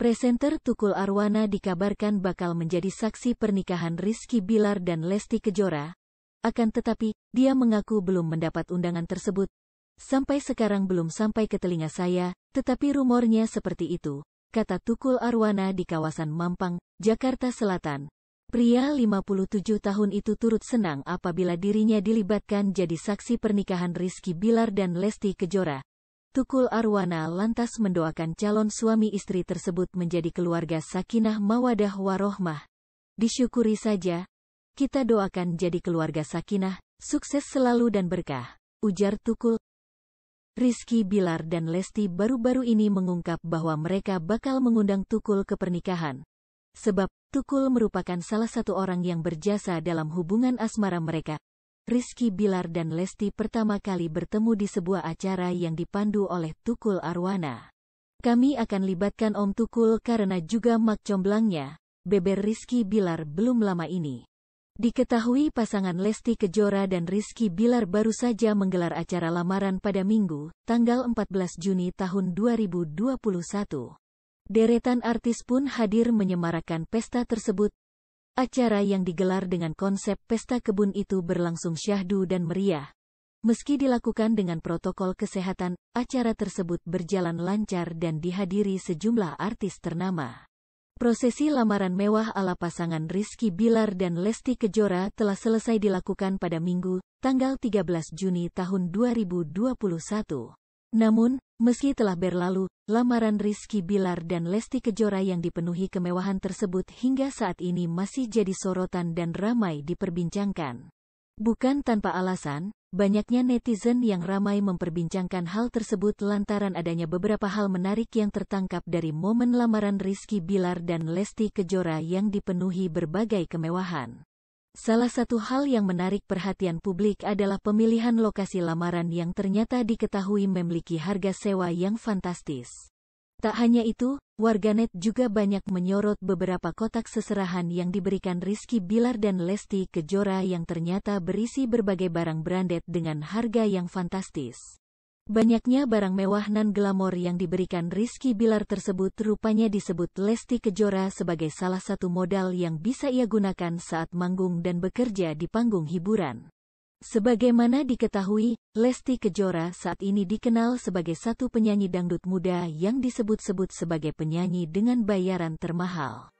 Presenter Tukul Arwana dikabarkan bakal menjadi saksi pernikahan Rizky Bilar dan Lesti Kejora. Akan tetapi, dia mengaku belum mendapat undangan tersebut. Sampai sekarang belum sampai ke telinga saya, tetapi rumornya seperti itu, kata Tukul Arwana di kawasan Mampang, Jakarta Selatan. Pria 57 tahun itu turut senang apabila dirinya dilibatkan jadi saksi pernikahan Rizky Bilar dan Lesti Kejora. Tukul Arwana lantas mendoakan calon suami istri tersebut menjadi keluarga sakinah mawadah warohmah. Disyukuri saja, kita doakan jadi keluarga sakinah, sukses selalu dan berkah, ujar Tukul. Rizky Bilar dan Lesti baru-baru ini mengungkap bahwa mereka bakal mengundang Tukul ke pernikahan. Sebab, Tukul merupakan salah satu orang yang berjasa dalam hubungan asmara mereka. Rizky Bilar dan Lesti pertama kali bertemu di sebuah acara yang dipandu oleh Tukul Arwana. Kami akan libatkan Om Tukul karena juga mak comblangnya, beber Rizky Bilar belum lama ini. Diketahui pasangan Lesti Kejora dan Rizky Bilar baru saja menggelar acara lamaran pada Minggu, tanggal 14 Juni tahun 2021. Deretan artis pun hadir menyemarakan pesta tersebut. Acara yang digelar dengan konsep pesta kebun itu berlangsung syahdu dan meriah. Meski dilakukan dengan protokol kesehatan, acara tersebut berjalan lancar dan dihadiri sejumlah artis ternama. Prosesi lamaran mewah ala pasangan Rizky Bilar dan Lesti Kejora telah selesai dilakukan pada Minggu, tanggal 13 Juni tahun 2021. Namun, meski telah berlalu, lamaran Rizky Bilar dan Lesti Kejora yang dipenuhi kemewahan tersebut hingga saat ini masih jadi sorotan dan ramai diperbincangkan. Bukan tanpa alasan, banyaknya netizen yang ramai memperbincangkan hal tersebut lantaran adanya beberapa hal menarik yang tertangkap dari momen lamaran Rizky Bilar dan Lesti Kejora yang dipenuhi berbagai kemewahan. Salah satu hal yang menarik perhatian publik adalah pemilihan lokasi lamaran yang ternyata diketahui memiliki harga sewa yang fantastis. Tak hanya itu, warganet juga banyak menyorot beberapa kotak seserahan yang diberikan Rizky Bilar dan Lesti Kejora yang ternyata berisi berbagai barang branded dengan harga yang fantastis. Banyaknya barang mewah nan glamor yang diberikan Rizky Bilar tersebut rupanya disebut Lesti Kejora sebagai salah satu modal yang bisa ia gunakan saat manggung dan bekerja di panggung hiburan. Sebagaimana diketahui, Lesti Kejora saat ini dikenal sebagai satu penyanyi dangdut muda yang disebut-sebut sebagai penyanyi dengan bayaran termahal.